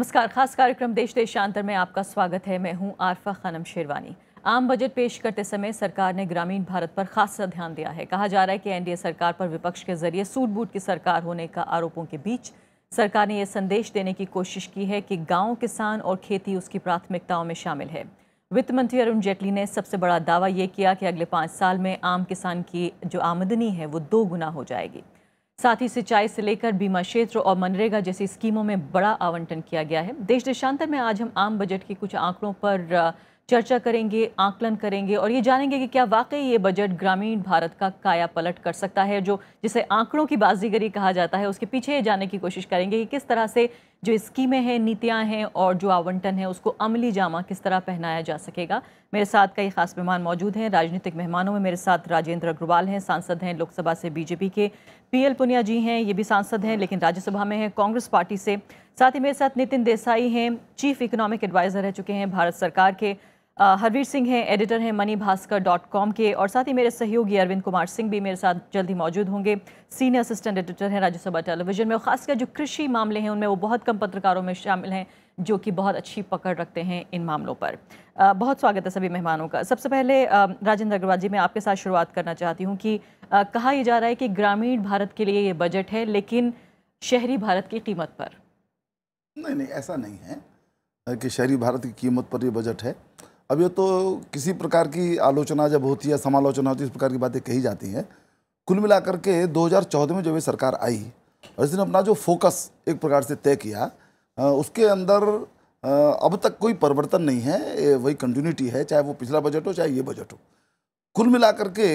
नमस्कार खास कार्यक्रम देश देशांतर में आपका स्वागत है मैं हूं आरफा खानम शेरवानी आम बजट पेश करते समय सरकार ने ग्रामीण भारत पर खासा ध्यान दिया है कहा जा रहा है कि एनडीए सरकार पर विपक्ष के जरिए सूटबूट की सरकार होने का आरोपों के बीच सरकार ने यह संदेश देने की कोशिश की है कि गांव किसान और खेती उसकी प्राथमिकताओं में शामिल है वित्त मंत्री अरुण जेटली ने सबसे बड़ा दावा ये किया कि अगले पाँच साल में आम किसान की जो आमदनी है वो दो गुना हो जाएगी साथ ही सिंचाई से लेकर बीमा क्षेत्र और मनरेगा जैसी स्कीमों में बड़ा आवंटन किया गया है देश देशांतर में आज हम आम बजट के कुछ आंकड़ों पर चर्चा करेंगे आकलन करेंगे और ये जानेंगे कि क्या वाकई ये बजट ग्रामीण भारत का काया पलट कर सकता है जो जिसे आंकड़ों की बाजीगरी कहा जाता है उसके पीछे ये जाने की कोशिश करेंगे कि किस तरह से जो स्कीमें हैं नीतियाँ हैं और जो आवंटन है उसको अमली जामा किस तरह पहनाया जा सकेगा मेरे साथ कई खास मेहमान मौजूद हैं राजनीतिक मेहमानों में मेरे साथ राजेंद्र अग्रवाल हैं सांसद हैं लोकसभा से बीजेपी के पीएल पुनिया जी हैं ये भी सांसद हैं लेकिन राज्यसभा में हैं कांग्रेस पार्टी से साथ ही मेरे साथ नितिन देसाई हैं चीफ इकोनॉमिक एडवाइज़र रह चुके हैं भारत सरकार के हरवीर सिंह हैं एडिटर हैं मनी भास्कर डॉट कॉम के और साथ ही मेरे सहयोगी अरविंद कुमार सिंह भी मेरे साथ जल्द ही मौजूद होंगे सीनियर असिस्टेंट एडिटर हैं राज्यसभा टेलीविजन में और खासकर जो कृषि मामले हैं उनमें वो बहुत कम पत्रकारों में शामिल हैं जो कि बहुत अच्छी पकड़ रखते हैं इन मामलों पर बहुत स्वागत है सभी मेहमानों का सबसे पहले राजेंद्र अग्रवाल जी मैं आपके साथ शुरुआत करना चाहती हूँ कि कहा यह जा रहा है कि ग्रामीण भारत के लिए ये बजट है लेकिन शहरी भारत की कीमत पर नहीं नहीं ऐसा नहीं है कि शहरी भारत की कीमत पर ये बजट है अब ये तो किसी प्रकार की आलोचना जब होती है समालोचना होती है इस प्रकार की बातें कही जाती हैं कुल मिलाकर के 2014 में जब ये सरकार आई और इसने अपना जो फोकस एक प्रकार से तय किया उसके अंदर अब तक कोई परिवर्तन नहीं है वही कंटिन्यूटी है चाहे वो पिछला बजट हो चाहे ये बजट हो कुल मिलाकर के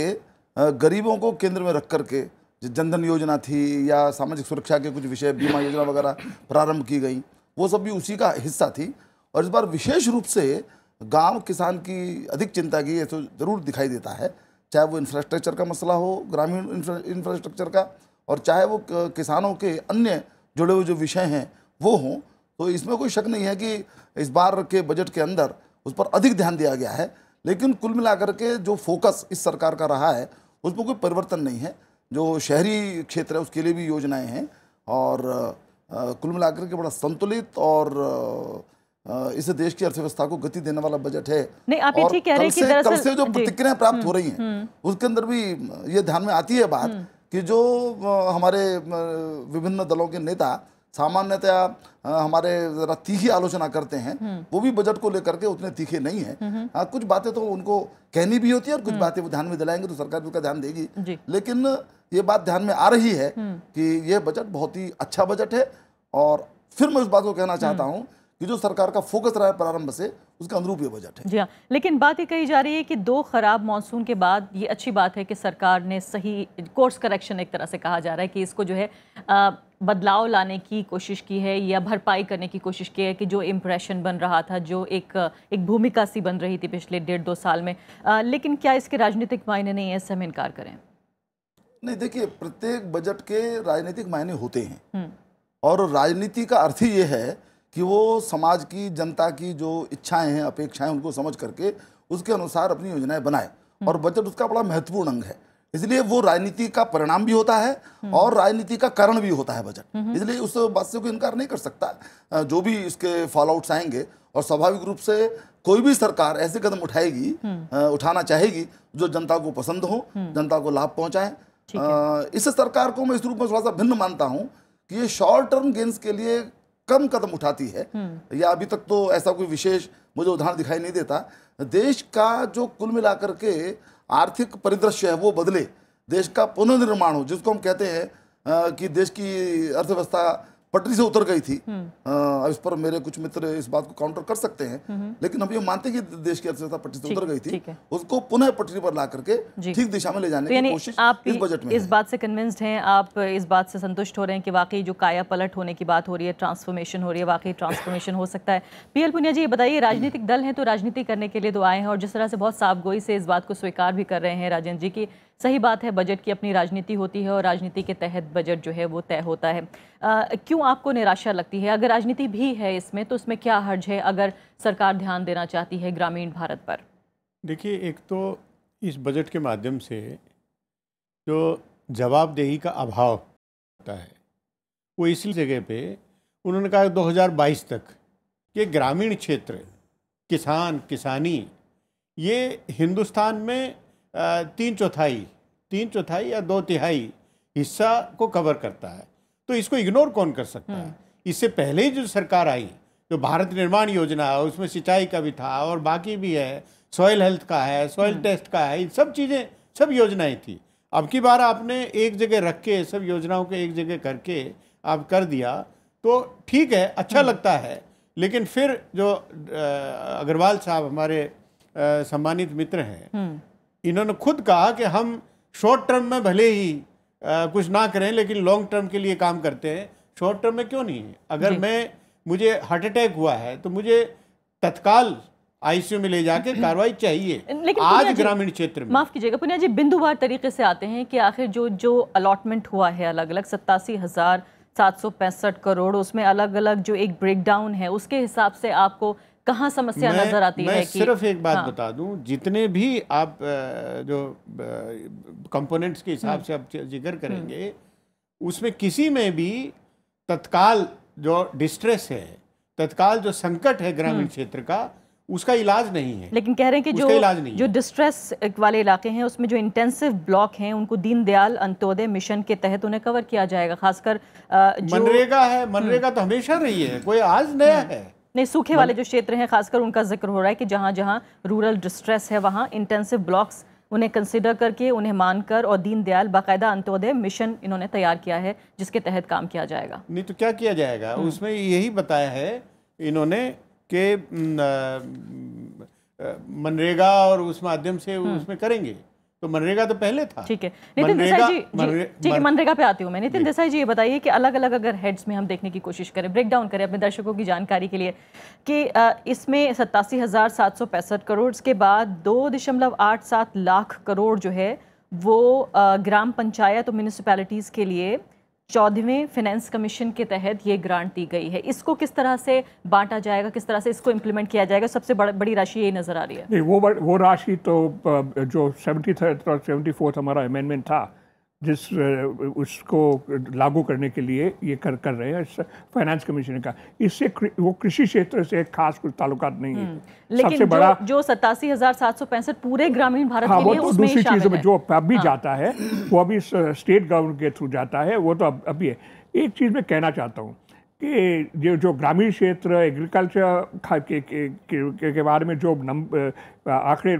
गरीबों को केंद्र में रख करके जनधन योजना थी या सामाजिक सुरक्षा के कुछ विषय बीमा योजना वगैरह प्रारंभ की गई वो सब भी उसी का हिस्सा थी और इस बार विशेष रूप से गांव किसान की अधिक चिंता की ये तो ज़रूर दिखाई देता है चाहे वो इंफ्रास्ट्रक्चर का मसला हो ग्रामीण इंफ्रास्ट्रक्चर का और चाहे वो किसानों के अन्य जुड़े हुए जो विषय हैं वो हों तो इसमें कोई शक नहीं है कि इस बार के बजट के अंदर उस पर अधिक ध्यान दिया गया है लेकिन कुल मिलाकर के जो फोकस इस सरकार का रहा है उसमें कोई परिवर्तन नहीं है जो शहरी क्षेत्र है उसके लिए भी योजनाएं हैं और कुल मिलाकर के बड़ा संतुलित और इस देश की अर्थव्यवस्था को गति देने वाला बजट है नहीं आप ये कह रहे हैं कि कल से जो प्रतिक्रियाएं प्राप्त हो रही हैं हम्म, हम्म। उसके अंदर भी ये ध्यान में आती है बात हम्म। कि जो हमारे विभिन्न दलों के नेता सामान्यतया हमारे जरा तीखी आलोचना करते हैं हम्म। वो भी बजट को लेकर के उतने तीखे नहीं है हम्म, हम्म। हाँ कुछ बातें तो उनको कहनी भी होती है और कुछ बातें वो ध्यान में दिलाएंगे तो सरकार भी उसका ध्यान देगी लेकिन ये बात ध्यान में आ रही है कि ये बजट बहुत ही अच्छा बजट है और फिर मैं उस बात को कहना चाहता हूँ कि जो सरकार का फोकस रहा है प्रारंभ से उसका अनुरूप ये बजट है जी हाँ लेकिन बात ये कही जा रही है कि दो खराब मानसून के बाद ये अच्छी बात है कि सरकार ने सही कोर्स करेक्शन एक तरह से कहा जा रहा है कि इसको जो है आ, बदलाव लाने की कोशिश की है या भरपाई करने की कोशिश की है कि जो इम्प्रेशन बन रहा था जो एक एक भूमिका सी बन रही थी पिछले डेढ़ दो साल में आ, लेकिन क्या इसके राजनीतिक मायने नहीं है इससे हम इनकार करें नहीं देखिए प्रत्येक बजट के राजनीतिक मायने होते हैं हम्म। और राजनीति का अर्थ ही ये है कि वो समाज की जनता की जो इच्छाएं हैं अपेक्षाएं उनको समझ करके उसके अनुसार अपनी योजनाएं बनाए हम्म। और बजट उसका बड़ा महत्वपूर्ण अंग है इसलिए वो राजनीति का परिणाम भी होता है और राजनीति का कारण भी होता है बजट इसलिए उस बात से कोई इनकार नहीं कर सकता जो भी इसके फॉलोआउट्स आएंगे और स्वाभाविक रूप से कोई भी सरकार ऐसे कदम उठाएगी उठाना चाहेगी जो जनता को पसंद हो जनता को लाभ पहुंचाए इस सरकार को मैं इस रूप में थोड़ा सा भिन्न मानता हूँ कि ये शॉर्ट टर्म गेंस के लिए कम कदम उठाती है हम्म। या अभी तक तो ऐसा कोई विशेष मुझे उदाहरण दिखाई नहीं देता देश का जो कुल मिलाकर के आर्थिक परिदृश्य है वो बदले देश का पुनर्निर्माण हो जिसको हम कहते हैं कि देश की अर्थव्यवस्था पटरी से उतर गई थी हम्म। आ, इस पर मेरे कुछ मित्र इस बात को काउंटर कर सकते हैं हम्म, हम्म। लेकिन हम ये मानते हैं कि देश की अर्थव्यवस्था पटरी से उतर गई थी उसको पुनः पटरी पर ला करके ठीक दिशा में ले जाने तो की कोशिश आप इस बजट में इस बात से कन्विंस्ड हैं आप इस बात से संतुष्ट हो रहे हैं कि वाकई जो काया पलट होने की बात हो रही है ट्रांसफॉर्मेशन हो रही है वाकई ट्रांसफॉर्मेशन हो सकता है पीएल पुनिया जी बताइए राजनीतिक दल है तो राजनीति करने के लिए तो आए हैं और जिस तरह से बहुत साफ गोई से इस बात को स्वीकार भी कर रहे हैं राजेंद्र जी की सही बात है बजट की अपनी राजनीति होती है और राजनीति के तहत बजट जो है वो तय होता है क्यों आपको निराशा लगती है अगर राजनीति भी है इसमें तो उसमें क्या हर्ज है अगर सरकार ध्यान देना चाहती है ग्रामीण भारत पर देखिए एक तो इस बजट के माध्यम से जो जवाबदेही का अभाव होता है वो इसी जगह पे उन्होंने कहा 2022 तक ये ग्रामीण क्षेत्र किसान किसानी ये हिंदुस्तान में तीन चौथाई तीन चौथाई या दो तिहाई हिस्सा को कवर करता है तो इसको इग्नोर कौन कर सकता है हम्म। इससे पहले ही जो सरकार आई जो भारत निर्माण योजना है उसमें सिंचाई का भी था और बाकी भी है सॉयल हेल्थ का है सॉयल टेस्ट हम्म। का है इन सब चीज़ें सब योजनाएं थी अब की बार आपने एक जगह रख के सब योजनाओं के एक जगह करके आप कर दिया तो ठीक है अच्छा हम्म। लगता है लेकिन फिर जो अग्रवाल साहब हमारे सम्मानित मित्र हैं इन्होंने खुद कहा कि हम शॉर्ट टर्म में भले ही आ, कुछ ना करें लेकिन लॉन्ग टर्म के लिए काम करते हैं शॉर्ट टर्म में क्यों नहीं अगर मैं मुझे हार्ट अटैक हुआ है तो मुझे तत्काल आईसीयू में ले जाके कार्रवाई चाहिए लेकिन आज ग्रामीण क्षेत्र में माफ कीजिएगा पुनिया जी बिंदुवार तरीके से आते हैं कि आखिर जो जो अलॉटमेंट हुआ है अलग अलग सत्तासी हजार सात सौ पैंसठ करोड़ उसमें अलग अलग जो एक ब्रेकडाउन है उसके हिसाब से आपको कहाँ समस्या नजर आती मैं है कि सिर्फ एक बात हाँ। बता दूं जितने भी आप जो कंपोनेंट्स के हिसाब हम्म। से आप जिक्र करेंगे हम्म। उसमें किसी में भी तत्काल जो डिस्ट्रेस है तत्काल जो संकट है ग्रामीण हम्म। क्षेत्र का उसका इलाज नहीं है लेकिन कह रहे हैं कि जो इलाज नहीं जो डिस्ट्रेस वाले इलाके हैं उसमें जो इंटेंसिव ब्लॉक हैं उनको दीनदयाल अंत्योदय मिशन के तहत उन्हें कवर किया जाएगा खासकर मनरेगा है मनरेगा तो हमेशा रही है कोई आज नया है नहीं सूखे वाले जो क्षेत्र हैं खासकर उनका जिक्र हो रहा है कि जहाँ जहाँ रूरल डिस्ट्रेस है वहाँ इंटेंसिव ब्लॉक्स उन्हें कंसिडर करके उन्हें मानकर और दीनदयाल बाकायदा अंत्योदय मिशन इन्होंने तैयार किया है जिसके तहत काम किया जाएगा नहीं तो क्या किया जाएगा हम्म। उसमें यही बताया है इन्होंने के मनरेगा और उस माध्यम से हम्म। उसमें करेंगे तो मनरेगा तो पहले था ठीक है नितिन देसाई जी ठीक है मनरेगा पे आती हूँ मैं नितिन देसाई जी ये बताइए कि अलग अलग अगर हेड्स में हम देखने की कोशिश करें ब्रेक डाउन करें अपने दर्शकों की जानकारी के लिए कि इसमें सत्तासी हज़ार सात सौ पैंसठ करोड़ के बाद दो दशमलव आठ सात लाख करोड़ जो है वो ग्राम पंचायत और म्यूनिसपैलिटीज़ के लिए चौदहवें फाइनेंस कमीशन के तहत ये ग्रांट दी गई है इसको किस तरह से बांटा जाएगा किस तरह से इसको इम्प्लीमेंट किया जाएगा सबसे बड़, बड़ी राशि यही नज़र आ रही है नहीं वो वो राशि तो जो सेवेंटी थर्ड और सेवेंटी फोर्थ हमारा अमेंडमेंट था जिस उसको लागू करने के लिए ये कर कर रहे हैं फाइनेंस कमीशन का इससे वो कृषि क्षेत्र से खास कुछ ताल्लुकात नहीं है हम्म, लेकिन सबसे बड़ा जो, सतासी हजार सात सौ पैंसठ पूरे ग्रामीण भारत हाँ, के लिए तो उसमें दूसरी चीजों में जो अभी हाँ। जाता है वो अभी स्टेट गवर्नमेंट के थ्रू जाता है वो तो अभी है एक चीज मैं कहना चाहता हूँ कि जो जो ग्रामीण क्षेत्र एग्रीकल्चर के, के, के, बारे में जो नंबर आंकड़े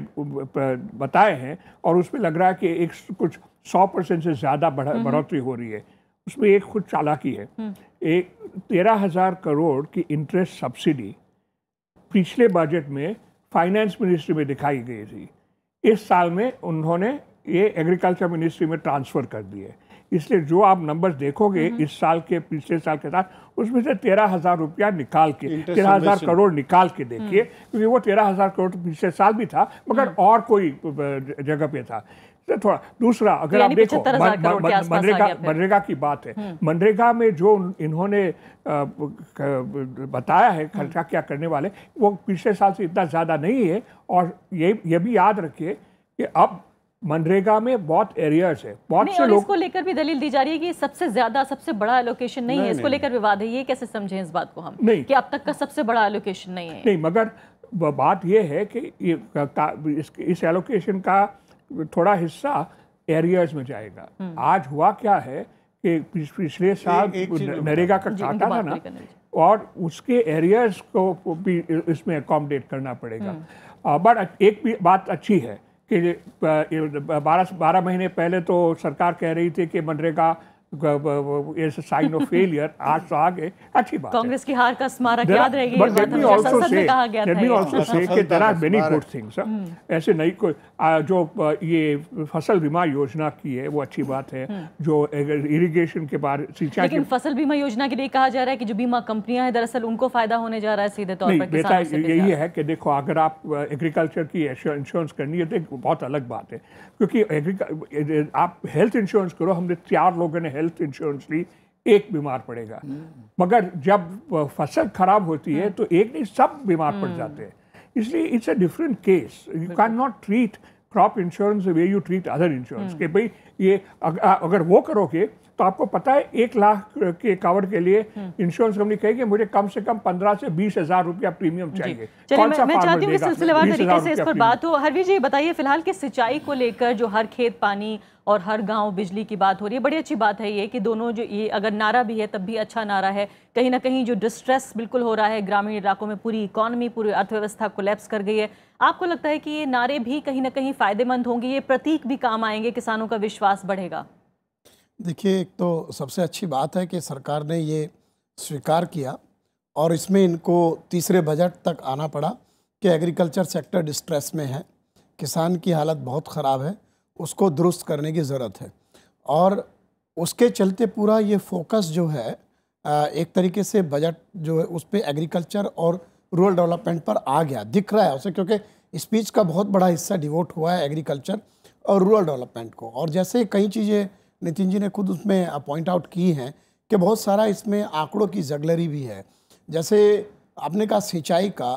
बताए हैं और उसमें लग रहा है कि एक कुछ सौ परसेंट से ज़्यादा बढ़ोतरी हो रही है उसमें एक खुद चालाकी है हम्म। एक तेरह हज़ार करोड़ की इंटरेस्ट सब्सिडी पिछले बजट में फाइनेंस मिनिस्ट्री में दिखाई गई थी इस साल में उन्होंने ये एग्रीकल्चर मिनिस्ट्री में ट्रांसफ़र कर दिए इसलिए जो आप नंबर्स देखोगे इस साल के पिछले साल के साथ उसमें से तेरह हज़ार रुपया निकाल के तेरह हज़ार करोड़ निकाल के देखिए हम्म। क्योंकि वो तेरह हज़ार करोड़ तो पिछले साल भी था मगर हम्म। और कोई जगह पे था थोड़ा दूसरा अगर आप देखो मनरेगा मनरेगा की बात है हम्म। मनरेगा में जो इन्होंने बताया है खर्चा क्या करने वाले वो पिछले साल से इतना ज़्यादा नहीं है और ये ये भी याद रखिए कि अब मनरेगा में बहुत एरियाज है बहुत से लोग इसको लेकर भी दलील दी जा रही है कि सबसे ज्यादा सबसे बड़ा एलोकेशन नहीं, नहीं है इसको लेकर विवाद है ये कैसे समझे इस बात को हम नहीं कि अब तक का सबसे बड़ा एलोकेशन नहीं है नहीं मगर बात यह है कि इस एलोकेशन का थोड़ा हिस्सा एरियाज में जाएगा आज हुआ क्या है कि पिछले साल नरेगा का काटा था ना और उसके एरियाज को भी इसमें अकोमोडेट करना पड़ेगा बट हम्म। एक भी बात अच्छी है कि बारह बारह महीने पहले तो सरकार कह रही थी कि मनरेगा आज तो आ गए अच्छी बात कांग्रेस की हार का स्मारक याद रहेगी तो कि हाँ। हम्म। ऐसे नहीं कोई जो ये फसल बीमा योजना की है वो अच्छी बात है हम्म। जो इरिगेशन के बारे सिंचाई लेकिन फसल बीमा योजना के लिए कहा जा रहा है कि जो बीमा कंपनियां हैं दरअसल उनको फायदा होने जा रहा है सीधे तौर पर यही है कि देखो अगर आप एग्रीकल्चर की इंश्योरेंस करनी है तो बहुत अलग बात है क्योंकि आप हेल्थ इंश्योरेंस करो हमने चार लोगों ने हेल्थ हेल्थ इंश्योरेंस ली एक बीमार पड़ेगा मगर जब फसल खराब होती है हाँ। तो एक नहीं सब बीमार पड़ जाते हैं हम्म। इसलिए it's a different case you can not treat crop insurance way you treat other insurance के भाई ये अग, अगर वो करोगे तो आपको पता है एक लाख के कवर के लिए इंश्योरेंस hmm. कंपनी कहेगी मुझे कम से कम पंद्रह से बीस हजार रुपया प्रीमियम चाहिए कौन मैं, सा मैं चाहती हूँ सिलसिलेवार तरीके से इस पर बात हो हरवीर जी बताइए फिलहाल कि सिंचाई को लेकर जो हर खेत पानी और हर गांव बिजली की बात हो रही है बड़ी अच्छी बात है ये कि दोनों जो ये अगर नारा भी है तब भी अच्छा नारा है कहीं ना कहीं जो डिस्ट्रेस बिल्कुल हो रहा है ग्रामीण इलाकों में पूरी इकोनॉमी पूरी अर्थव्यवस्था कोलेप्स कर गई है आपको लगता है कि ये नारे भी कहीं ना कहीं फ़ायदेमंद होंगे ये प्रतीक भी काम आएंगे किसानों का विश्वास बढ़ेगा देखिए एक तो सबसे अच्छी बात है कि सरकार ने ये स्वीकार किया और इसमें इनको तीसरे बजट तक आना पड़ा कि एग्रीकल्चर सेक्टर डिस्ट्रेस में है किसान की हालत बहुत ख़राब है उसको दुरुस्त करने की ज़रूरत है और उसके चलते पूरा ये फोकस जो है एक तरीके से बजट जो है उस पर एग्रीकल्चर और रूरल डेवलपमेंट पर आ गया दिख रहा है उसे क्योंकि स्पीच का बहुत बड़ा हिस्सा डिवोट हुआ है एग्रीकल्चर और रूरल डेवलपमेंट को और जैसे कई चीज़ें नितिन जी ने खुद उसमें पॉइंट आउट की हैं कि बहुत सारा इसमें आंकड़ों की जगलरी भी है जैसे आपने कहा सिंचाई का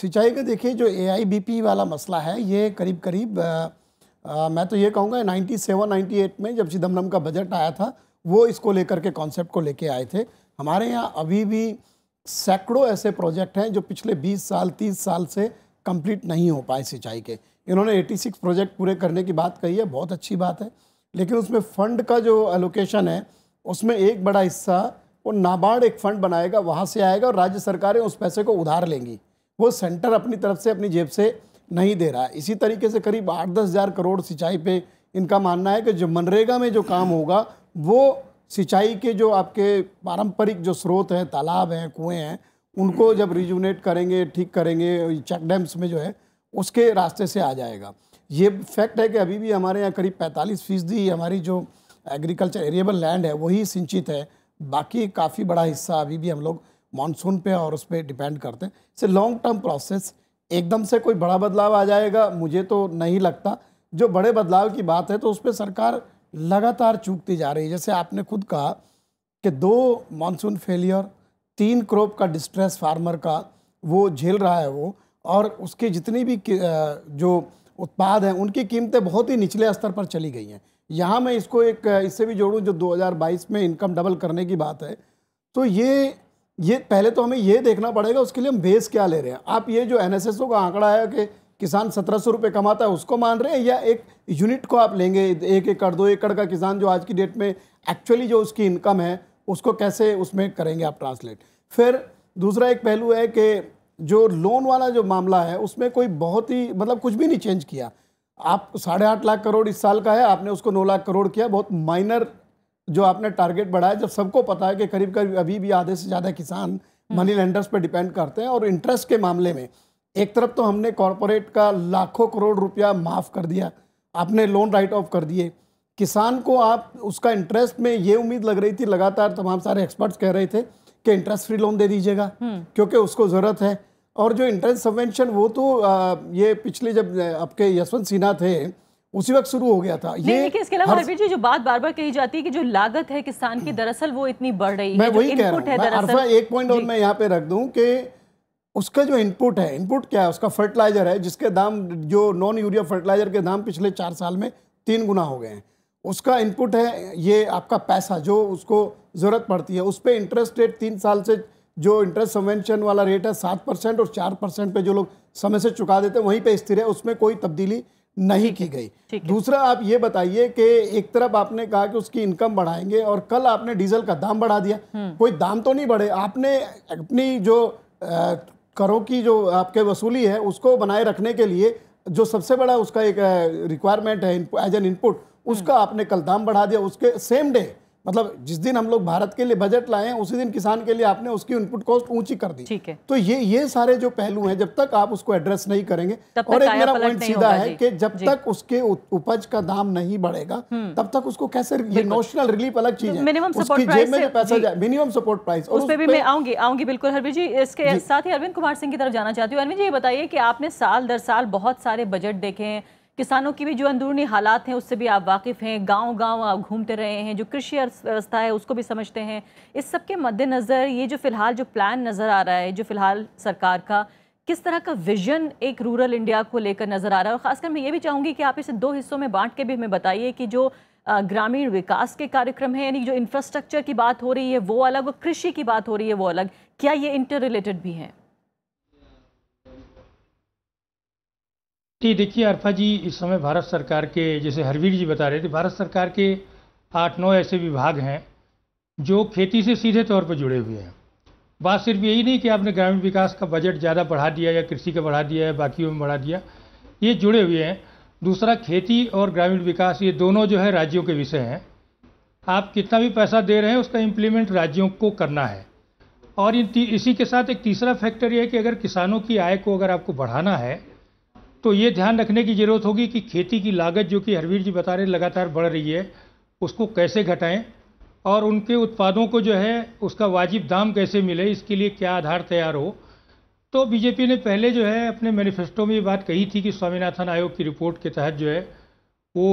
सिंचाई का देखिए जो ए वाला मसला है ये करीब करीब आ, मैं तो ये कहूँगा नाइन्टी सेवन में जब चिदम्बरम का बजट आया था वो इसको लेकर के कॉन्सेप्ट को लेके आए थे हमारे यहाँ अभी भी सैकड़ों ऐसे प्रोजेक्ट हैं जो पिछले 20 साल 30 साल से कंप्लीट नहीं हो पाए सिंचाई के इन्होंने 86 प्रोजेक्ट पूरे करने की बात कही है बहुत अच्छी बात है लेकिन उसमें फ़ंड का जो एलोकेशन है उसमें एक बड़ा हिस्सा वो नाबार्ड एक फ़ंड बनाएगा वहाँ से आएगा और राज्य सरकारें उस पैसे को उधार लेंगी वो सेंटर अपनी तरफ से अपनी जेब से नहीं दे रहा है इसी तरीके से करीब आठ दस हज़ार करोड़ सिंचाई पर इनका मानना है कि जो मनरेगा में जो काम होगा वो सिंचाई के जो आपके पारंपरिक जो स्रोत हैं तालाब हैं कुएँ हैं उनको जब रिजूनेट करेंगे ठीक करेंगे चेक डैम्स में जो है उसके रास्ते से आ जाएगा ये फैक्ट है कि अभी भी हमारे यहाँ करीब पैंतालीस फीसदी हमारी जो एग्रीकल्चर एरिएबल लैंड है वही सिंचित है बाकी काफ़ी बड़ा हिस्सा अभी भी हम लोग मानसून पे और उस पर डिपेंड करते हैं इसे लॉन्ग टर्म प्रोसेस एकदम से कोई बड़ा बदलाव आ जाएगा मुझे तो नहीं लगता जो बड़े बदलाव की बात है तो उस पर सरकार लगातार चूकती जा रही है जैसे आपने खुद कहा कि दो मानसून फेलियर तीन क्रॉप का डिस्ट्रेस फार्मर का वो झेल रहा है वो और उसके जितनी भी जो उत्पाद हैं उनकी कीमतें बहुत ही निचले स्तर पर चली गई हैं यहाँ मैं इसको एक इससे भी जोड़ूँ जो 2022 में इनकम डबल करने की बात है तो ये ये पहले तो हमें ये देखना पड़ेगा उसके लिए हम बेस क्या ले रहे हैं आप ये जो एन का आंकड़ा है कि किसान सत्रह सौ रुपये कमाता है उसको मान रहे हैं या एक यूनिट को आप लेंगे एक एकड़ दो एकड़ का किसान जो आज की डेट में एक्चुअली जो उसकी इनकम है उसको कैसे उसमें करेंगे आप ट्रांसलेट फिर दूसरा एक पहलू है कि जो लोन वाला जो मामला है उसमें कोई बहुत ही मतलब कुछ भी नहीं चेंज किया आप साढ़े आठ लाख करोड़ इस साल का है आपने उसको नौ लाख करोड़ किया बहुत माइनर जो आपने टारगेट बढ़ाया जब सबको पता है कि करीब करीब अभी भी आधे से ज़्यादा किसान मनी लेंडर्स पर डिपेंड करते हैं और इंटरेस्ट के मामले में एक तरफ तो हमने कॉरपोरेट का लाखों करोड़ रुपया माफ़ कर दिया आपने लोन राइट ऑफ कर दिए किसान को आप उसका इंटरेस्ट में ये उम्मीद लग रही थी लगातार तमाम सारे एक्सपर्ट्स कह रहे थे कि इंटरेस्ट फ्री लोन दे दीजिएगा हम्म। क्योंकि उसको ज़रूरत है और जो इंटरेस्ट सबवेंशन वो तो आ, ये पिछले जब आपके यशवंत सिन्हा थे उसी वक्त शुरू हो गया था ये लेकिन इसके अलावा हर... जो बात बार बार कही जाती है कि जो लागत है किसान की दरअसल वो इतनी बढ़ रही है मैं वही कह रहा हूँ एक पॉइंट और मैं यहाँ पे रख दूँ की उसका जो इनपुट है इनपुट क्या है उसका फर्टिलाइज़र है जिसके दाम जो नॉन यूरिया फर्टिलाइज़र के दाम पिछले चार साल में तीन गुना हो गए हैं उसका इनपुट है ये आपका पैसा जो उसको ज़रूरत पड़ती है उस पर इंटरेस्ट रेट तीन साल से जो इंटरेस्ट सबवेंशन वाला रेट है सात परसेंट और चार परसेंट पे जो लोग समय से चुका देते हैं वहीं पर स्थिर है उसमें कोई तब्दीली नहीं की गई दूसरा आप ये बताइए कि एक तरफ आपने कहा कि उसकी इनकम बढ़ाएंगे और कल आपने डीजल का दाम बढ़ा दिया हम्म। कोई दाम तो नहीं बढ़े आपने अपनी जो करों की जो आपके वसूली है उसको बनाए रखने के लिए जो सबसे बड़ा उसका एक रिक्वायरमेंट है एज एन इनपुट उसका आपने कल दाम बढ़ा दिया उसके सेम डे मतलब जिस दिन हम लोग भारत के लिए बजट लाए उसी दिन किसान के लिए आपने उसकी इनपुट कॉस्ट ऊंची कर दी ठीक है तो ये ये सारे जो पहलू हैं जब तक आप उसको एड्रेस नहीं करेंगे और एक मेरा पॉइंट सीधा है कि जब तक उसके उपज का दाम नहीं बढ़ेगा हम्म। तब तक उसको कैसे ये नोशनल रिलीफ अलग चीज है मिनिमम सपोर्ट जेब में पैसा जाए मिनिमम सपोर्ट प्राइस उस पर भी मैं आऊंगी आऊंगी बिल्कुल हरवीर जी इसके साथ ही अरविंद कुमार सिंह की तरफ जाना चाहती हूँ अरविंद जी ये बताइए कि आपने साल दर साल बहुत सारे बजट देखे हैं किसानों की भी जो अंदरूनी हालात हैं उससे भी आप वाकिफ़ हैं गांव गांव आप घूमते रहे हैं जो कृषि अर्थव्यवस्था है उसको भी समझते हैं इस सब के मद्देनज़र ये जो फ़िलहाल जो प्लान नज़र आ रहा है जो फ़िलहाल सरकार का किस तरह का विजन एक रूरल इंडिया को लेकर नज़र आ रहा है और ख़ासकर मैं ये भी चाहूँगी कि आप इसे दो हिस्सों में बांट के भी हमें बताइए कि जो ग्रामीण विकास के कार्यक्रम हैं यानी जो इंफ्रास्ट्रक्चर की बात हो रही है वो अलग और कृषि की बात हो रही है वो अलग क्या ये इंटर रिलेटेड भी हैं जी देखिए अर्फा जी इस समय भारत सरकार के जैसे हरवीर जी बता रहे थे भारत सरकार के आठ नौ ऐसे विभाग हैं जो खेती से सीधे तौर पर जुड़े हुए हैं बात सिर्फ यही नहीं कि आपने ग्रामीण विकास का बजट ज़्यादा बढ़ा दिया या कृषि का बढ़ा दिया या बाकियों में बढ़ा दिया ये जुड़े हुए हैं दूसरा खेती और ग्रामीण विकास ये दोनों जो है राज्यों के विषय हैं आप कितना भी पैसा दे रहे हैं उसका इम्प्लीमेंट राज्यों को करना है और इन इसी के साथ एक तीसरा फैक्टर ये है कि अगर किसानों की आय को अगर आपको बढ़ाना है तो ये ध्यान रखने की ज़रूरत होगी कि खेती की लागत जो कि हरवीर जी बता रहे लगातार बढ़ रही है उसको कैसे घटाएं और उनके उत्पादों को जो है उसका वाजिब दाम कैसे मिले इसके लिए क्या आधार तैयार हो तो बीजेपी ने पहले जो है अपने मैनिफेस्टो में ये बात कही थी कि स्वामीनाथन आयोग की रिपोर्ट के तहत जो है वो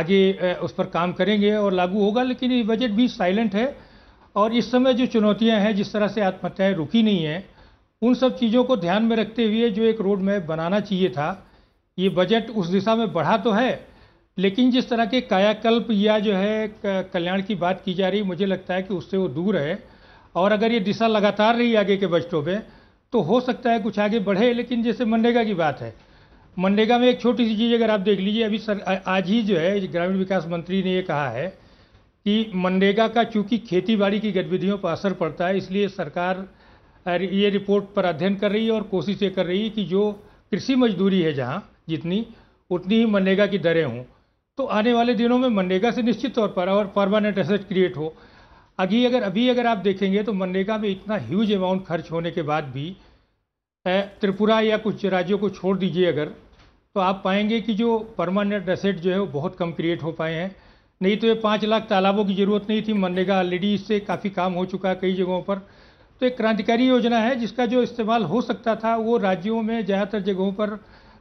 आगे उस पर काम करेंगे और लागू होगा लेकिन ये बजट भी साइलेंट है और इस समय जो चुनौतियां हैं जिस तरह से आत्महत्याएं रुकी नहीं हैं उन सब चीज़ों को ध्यान में रखते हुए जो एक रोड मैप बनाना चाहिए था ये बजट उस दिशा में बढ़ा तो है लेकिन जिस तरह के कायाकल्प या जो है कल्याण की बात की जा रही मुझे लगता है कि उससे वो दूर है और अगर ये दिशा लगातार रही आगे के बजटों में तो हो सकता है कुछ आगे बढ़े लेकिन जैसे मनरेगा की बात है मनरेगा में एक छोटी सी चीज़ अगर आप देख लीजिए अभी सर आज ही जो है ग्रामीण विकास मंत्री ने ये कहा है कि मनरेगा का चूंकि खेती बाड़ी की गतिविधियों पर असर पड़ता है इसलिए सरकार ये रिपोर्ट पर अध्ययन कर रही है और कोशिश ये कर रही है कि जो कृषि मजदूरी है जहाँ जितनी उतनी ही मनरेगा की दरें हों तो आने वाले दिनों में मनरेगा से निश्चित तौर पर और परमानेंट एसेट क्रिएट हो अभी अगर अभी अगर आप देखेंगे तो मनरेगा में इतना ह्यूज अमाउंट खर्च होने के बाद भी त्रिपुरा या कुछ राज्यों को छोड़ दीजिए अगर तो आप पाएंगे कि जो परमानेंट एसेट जो है वो बहुत कम क्रिएट हो पाए हैं नहीं तो ये पाँच लाख तालाबों की ज़रूरत नहीं थी मनरेगा ऑलरेडी इससे काफ़ी काम हो चुका है कई जगहों पर तो एक क्रांतिकारी योजना है जिसका जो इस्तेमाल हो सकता था वो राज्यों में ज़्यादातर जगहों पर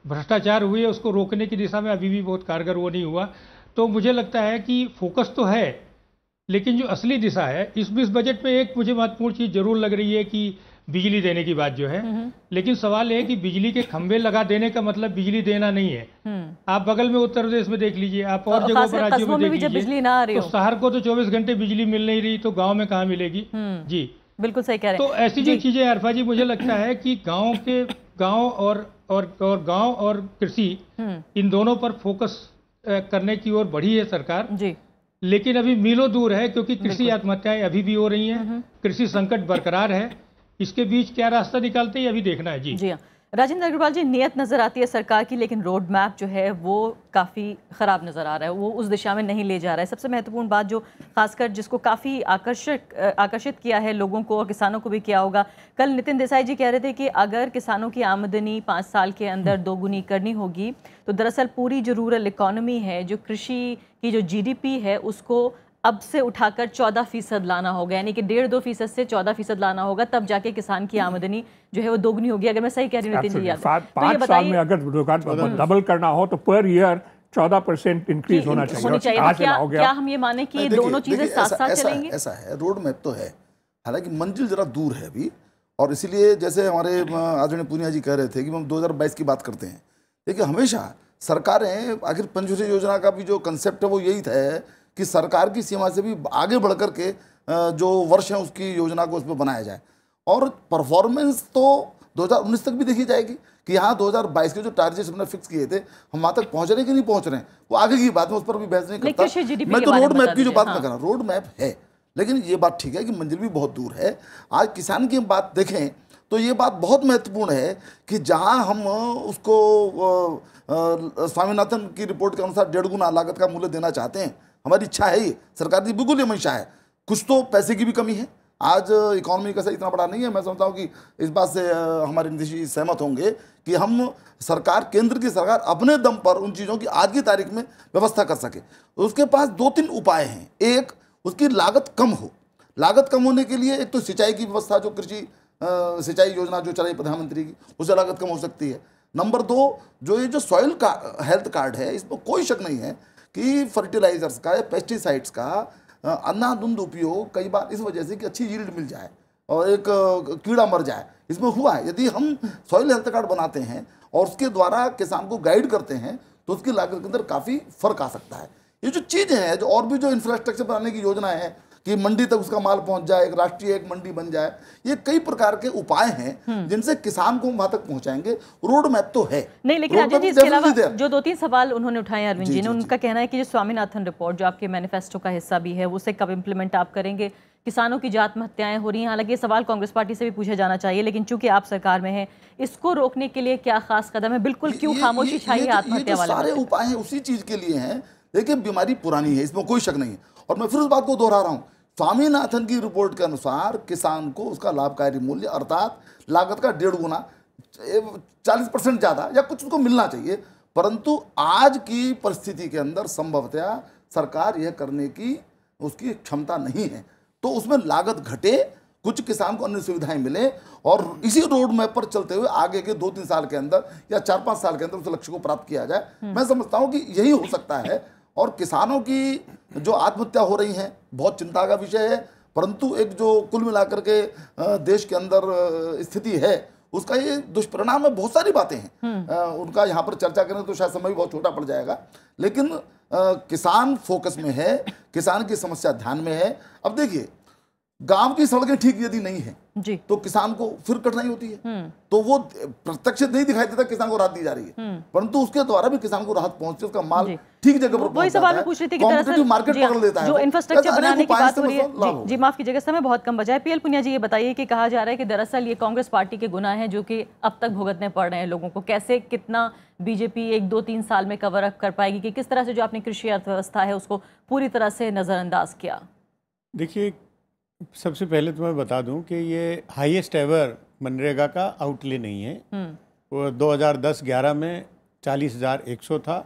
भ्रष्टाचार हुए उसको रोकने की दिशा में अभी भी बहुत कारगर वो नहीं हुआ तो मुझे लगता है कि फोकस तो है लेकिन जो असली दिशा है इस बीस बजट में एक मुझे महत्वपूर्ण चीज़ जरूर लग रही है कि बिजली देने की बात जो है हम्म। लेकिन सवाल यह है कि बिजली के खंभे लगा देने का मतलब बिजली देना नहीं है हम्म। आप बगल में उत्तर प्रदेश में देख लीजिए आप और जगहों पर राज्यों में देख लीजिए तो शहर को तो चौबीस घंटे बिजली मिल नहीं रही तो गाँव में कहाँ मिलेगी हम्म। जी बिल्कुल सही कह रहे हैं तो ऐसी जो चीज़ें अरफा जी मुझे लगता है कि गाँव के गाँव और और और गांव और कृषि हम्म। इन दोनों पर फोकस करने की ओर बढ़ी है सरकार जी लेकिन अभी मीलों दूर है क्योंकि कृषि आत्महत्याएं अभी भी हो रही हैं हम्म। कृषि संकट बरकरार है इसके बीच क्या रास्ता निकालते हैं अभी देखना है जी जी हाँ राजेंद्र अग्रवाल जी नीयत नज़र आती है सरकार की लेकिन रोड मैप जो है वो काफ़ी ख़राब नज़र आ रहा है वो उस दिशा में नहीं ले जा रहा है सबसे महत्वपूर्ण बात जो खासकर जिसको काफ़ी आकर्षक आकर्षित किया है लोगों को और किसानों को भी किया होगा कल नितिन देसाई जी कह रहे थे कि अगर किसानों की आमदनी पाँच साल के अंदर हम्म। दोगुनी करनी होगी तो दरअसल पूरी जो रूरल इकोनॉमी है जो कृषि की जो जी है उसको अब से उठाकर चौदह फ़ीसद लाना होगा यानी कि डेढ़ दो फीसद से चौदह फीसद लाना होगा तब जाके किसान की आमदनी जो है वो दोगुनी होगी अगर मैं सही कह रही हूँ नितिन जी तो पाँच तो साल में अगर डबल करना हो तो पर ईयर चौदह परसेंट इंक्रीज होना चाहिए तो क्या, हम ये माने की दोनों चीजें साथ साथ चलेंगे ऐसा है रोड मैप तो है हालांकि मंजिल जरा दूर है अभी और इसीलिए जैसे हमारे आदरणीय पूनिया जी कह रहे थे कि हम 2022 की बात करते हैं देखिए हमेशा सरकारें आखिर पंचवटी योजना का भी जो कंसेप्ट है वो यही था कि सरकार की सीमा से भी आगे बढ़ कर के जो वर्ष है उसकी योजना को उसमें बनाया जाए और परफॉर्मेंस तो 2019 तक भी देखी जाएगी कि यहाँ 2022 के जो टारगेट्स हमने फिक्स किए थे हम वहाँ तक पहुँच रहे कि नहीं पहुँच रहे वो आगे की बात में उस पर भी बहस नहीं करता मैं तो रोड मैप की जो बात मैं हाँ। कर रहा हूँ रोड मैप है लेकिन ये बात ठीक है कि मंजिल भी बहुत दूर है आज किसान की बात देखें तो ये बात बहुत महत्वपूर्ण है कि जहाँ हम उसको स्वामीनाथन की रिपोर्ट के अनुसार डेढ़ गुना लागत का मूल्य देना चाहते हैं हमारी इच्छा है ही सरकार की बिल्कुल हमेशा मंशा है कुछ तो पैसे की भी कमी है आज इकोनॉमी का इतना बड़ा नहीं है मैं समझता हूँ कि इस बात से हमारे निधि सहमत होंगे कि हम सरकार केंद्र की सरकार अपने दम पर उन चीज़ों की आज की तारीख में व्यवस्था कर सके उसके पास दो तीन उपाय हैं एक उसकी लागत कम हो लागत कम होने के लिए एक तो सिंचाई की व्यवस्था जो कृषि सिंचाई योजना जो चलाई प्रधानमंत्री की उससे लागत कम हो सकती है नंबर दो जो ये जो सॉइल का हेल्थ कार्ड है इसमें कोई शक नहीं है कि फर्टिलाइजर्स का या पेस्टिसाइड्स का अंधाधुंध उपयोग कई बार इस वजह से कि अच्छी यील्ड मिल जाए और एक कीड़ा मर जाए इसमें हुआ है यदि हम सॉइल हेल्थ कार्ड बनाते हैं और उसके द्वारा किसान को गाइड करते हैं तो उसकी लागत के अंदर काफ़ी फर्क आ सकता है ये जो चीज़ है जो और भी जो इंफ्रास्ट्रक्चर बनाने की योजना है कि मंडी तक उसका माल पहुंच जाए एक राष्ट्रीय एक मंडी बन जाए ये कई प्रकार के उपाय हैं हम्म। जिनसे किसान को वहां तक पहुंचाएंगे रोड मैप तो है नहीं लेकिन जी तो इसके अलावा जो दो तीन सवाल उन्होंने उठाए अरविंद जी ने उनका कहना है कि जो स्वामीनाथन रिपोर्ट जो आपके मैनिफेस्टो का हिस्सा भी है उसे कब इम्प्लीमेंट आप करेंगे किसानों की जात आत्महत्याएं हो रही हैं हालांकि ये सवाल कांग्रेस पार्टी से भी पूछा जाना चाहिए लेकिन चूंकि आप सरकार में हैं इसको रोकने के लिए क्या खास कदम है बिल्कुल क्यों खामोशी छाई तो, तो आत्महत्या वाले सारे उपाय उसी चीज के लिए हैं देखिए बीमारी पुरानी है इसमें कोई शक नहीं है और मैं फिर उस बात को दोहरा रहा हूँ स्वामीनाथन की रिपोर्ट के अनुसार किसान को उसका लाभकारी मूल्य अर्थात लागत का डेढ़ गुना चालीस परसेंट ज़्यादा या कुछ उसको मिलना चाहिए परंतु आज की परिस्थिति के अंदर संभवतया सरकार यह करने की उसकी क्षमता नहीं है तो उसमें लागत घटे कुछ किसान को अन्य सुविधाएं मिले और इसी रोड मैप पर चलते हुए आगे के दो तीन साल के अंदर या चार पाँच साल के अंदर उस लक्ष्य को प्राप्त किया जाए हम्म। मैं समझता हूँ कि यही हो सकता है और किसानों की जो आत्महत्या हो रही है बहुत चिंता का विषय है परंतु एक जो कुल मिलाकर के देश के अंदर स्थिति है उसका ये दुष्परिणाम में बहुत सारी बातें हैं हम्म। उनका यहाँ पर चर्चा करें तो शायद समय भी बहुत छोटा पड़ जाएगा लेकिन किसान फोकस में है किसान की समस्या ध्यान में है अब देखिए गांव की सड़कें ठीक यदि नहीं है जी। तो किसान को फिर कठिनाई होती है हम्म। तो वो प्रत्यक्ष नहीं दिखाई देता किसान को राहत दी जा रही है हम्म। परंतु उसके द्वारा भी किसान को राहत पहुंचती है उसका माल ठीक जगह पर वही सवाल पूछ रही थी कि मार्केट पकड़ लेता है हाँ, जो इंफ्रास्ट्रक्चर बनाने की बात हो रही है जी माफ कीजिएगा समय बहुत कम बचा है पीएल पुनिया जी ये बताइए कि कहा जा रहा है कि दरअसल ये कांग्रेस पार्टी के गुना है जो कि अब तक भुगतने पड़ रहे हैं लोगों को कैसे कितना बीजेपी एक दो तीन साल में कवर अप कर पाएगी कि किस तरह से जो आपने कृषि अर्थव्यवस्था है उसको पूरी तरह से नज़रअंदाज किया देखिए सबसे पहले तो मैं बता दूं कि ये हाईएस्ट एवर मनरेगा का आउटले नहीं है हम्म। वो 2010-11 में 40,100 था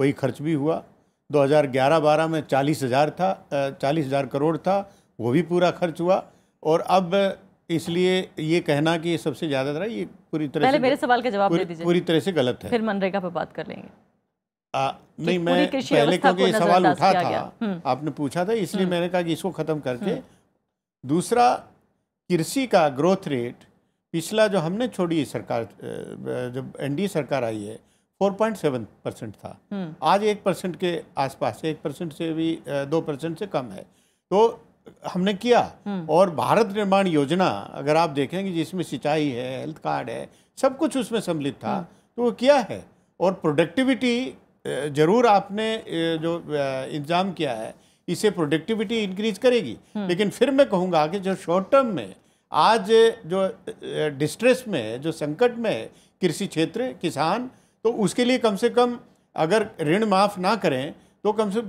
वही खर्च भी हुआ 2011-12 में 40,000 था 40,000 करोड़ था वो भी पूरा खर्च हुआ और अब इसलिए ये कहना कि ये सबसे ज़्यादा रहा ये पूरी तरह पहले से मेरे सवाल का जवाब दे दीजिए पूरी तरह से गलत है फिर मनरेगा पर बात कर लेंगे आ, नहीं मैं पहले क्योंकि सवाल उठा था हम्म। आपने पूछा था इसलिए हम्म। मैंने कहा कि इसको ख़त्म करके दूसरा कृषि का ग्रोथ रेट पिछला जो हमने छोड़ी सरकार जब एनडीए सरकार आई है 4.7 परसेंट था हम्म। आज एक परसेंट के आसपास एक परसेंट से भी दो परसेंट से कम है तो हमने किया हम्म। और भारत निर्माण योजना अगर आप देखेंगे जिसमें सिंचाई है हेल्थ कार्ड है सब कुछ उसमें सम्मिलित था हम्म। तो वो किया है और प्रोडक्टिविटी जरूर आपने जो इंतजाम किया है इसे प्रोडक्टिविटी इंक्रीज करेगी हम्म। लेकिन फिर मैं कहूँगा कि जो शॉर्ट टर्म में आज जो डिस्ट्रेस में जो संकट में कृषि क्षेत्र किसान तो उसके लिए कम से कम अगर ऋण माफ़ ना करें तो कम से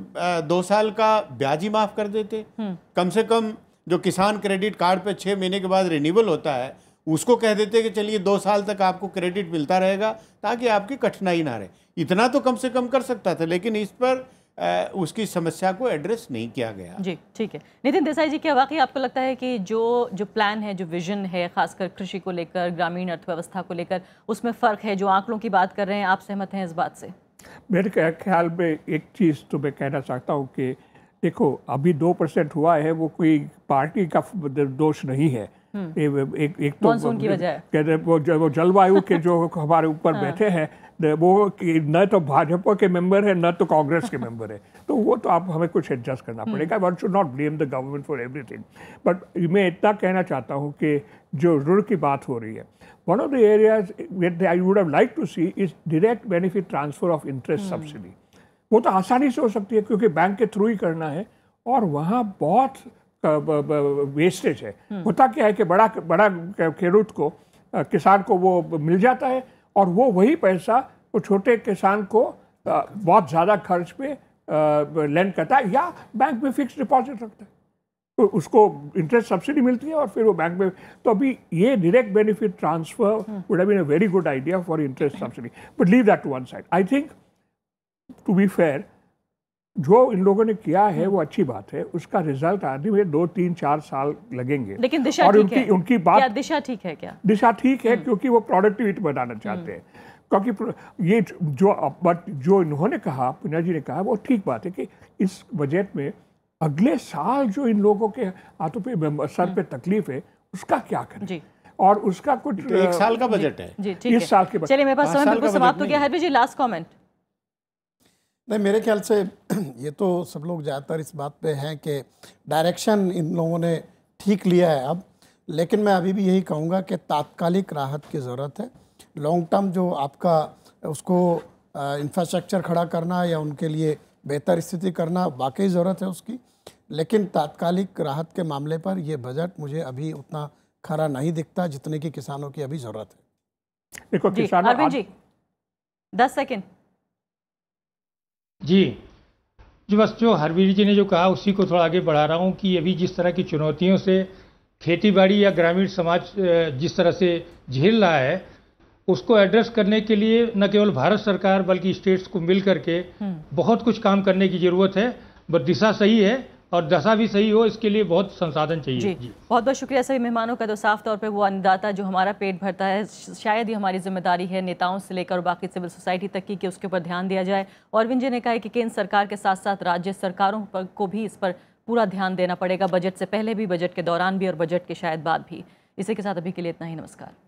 दो साल का ब्याज ही माफ़ कर देते हम्म। कम से कम जो किसान क्रेडिट कार्ड पे छः महीने के बाद रिन्यूअल होता है उसको कह देते कि चलिए दो साल तक आपको क्रेडिट मिलता रहेगा ताकि आपकी कठिनाई ना रहे इतना तो कम से कम कर सकता था लेकिन इस पर उसकी समस्या को एड्रेस नहीं किया गया जी ठीक है नितिन देसाई जी क्या वाकई आपको लगता है कि जो जो प्लान है जो विजन है खासकर कृषि को लेकर ग्रामीण अर्थव्यवस्था को लेकर उसमें फ़र्क है जो आंकड़ों की बात कर रहे हैं आप सहमत हैं इस बात से मेरे ख्याल में एक चीज़ तो मैं कहना चाहता हूँ कि देखो अभी दो परसेंट हुआ है वो कोई पार्टी का दोष नहीं है हम्म। एक एक तो की वो, वो जलवायु के जो हमारे ऊपर हाँ। बैठे हैं वो न तो भाजपा के मेंबर है न तो कांग्रेस के मेंबर है तो वो तो आप हमें कुछ एडजस्ट करना हम्म। पड़ेगा one should not blame the government for everything but मैं इतना कहना चाहता हूँ कि जो ऋण की बात हो रही है one of the areas I would have like to see is direct benefit transfer of interest subsidy वो तो आसानी से हो सकती है क्योंकि बैंक के थ्रू ही करना है और वहाँ बहुत वेस्टेज है हम्म। होता क्या है कि बड़ा बड़ा खेडूत को किसान को वो मिल जाता है और वो वही पैसा वो छोटे किसान को बहुत ज़्यादा खर्च पे लैंड करता है या बैंक में फिक्स डिपॉजिट रखता है तो उसको इंटरेस्ट सब्सिडी मिलती है और फिर वो बैंक में तो अभी ये direct benefit transfer would have been a very good idea for interest subsidy but leave that to one side I think to be fair जो इन लोगों ने किया है हम्म। वो अच्छी बात है उसका रिजल्ट आने में दो तीन चार साल लगेंगे लेकिन दिशा और उनकी है। उनकी बात क्या दिशा ठीक है क्या दिशा ठीक है हम्म। क्योंकि वो प्रोडक्टिविटी बढ़ाना चाहते हम्म। हैं क्योंकि ये जो बट जो इन्होंने कहा पुनिया जी ने कहा वो ठीक बात है कि इस बजट में अगले साल जो इन लोगों के हाथों पे सर पे तकलीफ है उसका क्या करें और उसका कुछ तो एक साल का बजट है इस साल के चलिए मेरे पास समय बिल्कुल समाप्त हो गया है जी लास्ट कमेंट नहीं मेरे ख्याल से ये तो सब लोग ज़्यादातर इस बात पे हैं कि डायरेक्शन इन लोगों ने ठीक लिया है अब लेकिन मैं अभी भी यही कहूँगा कि तात्कालिक राहत की ज़रूरत है लॉन्ग टर्म जो आपका उसको इंफ्रास्ट्रक्चर खड़ा करना या उनके लिए बेहतर स्थिति करना वाकई ज़रूरत है उसकी लेकिन तात्कालिक राहत के मामले पर यह बजट मुझे अभी उतना खरा नहीं दिखता जितने की किसानों की अभी ज़रूरत है देखो किसानों जी दस सेकेंड जी जो बस जो हरवीर जी ने जो कहा उसी को थोड़ा आगे बढ़ा रहा हूँ कि अभी जिस तरह की चुनौतियों से खेतीबाड़ी या ग्रामीण समाज जिस तरह से झेल रहा है उसको एड्रेस करने के लिए न केवल भारत सरकार बल्कि स्टेट्स को मिल करके हम्म। बहुत कुछ काम करने की ज़रूरत है बट दिशा सही है और दशा भी सही हो इसके लिए बहुत संसाधन चाहिए जी, जी। बहुत बहुत शुक्रिया सभी मेहमानों का तो साफ तौर पे वो अन्नदाता जो हमारा पेट भरता है शायद ही हमारी जिम्मेदारी है नेताओं से लेकर बाकी सिविल सोसाइटी तक की कि उसके ऊपर ध्यान दिया जाए और विंजय ने कहा कि केंद्र सरकार के साथ साथ राज्य सरकारों पर को भी इस पर पूरा ध्यान देना पड़ेगा बजट से पहले भी बजट के दौरान भी और बजट के शायद बाद भी इसी के साथ अभी के लिए इतना ही नमस्कार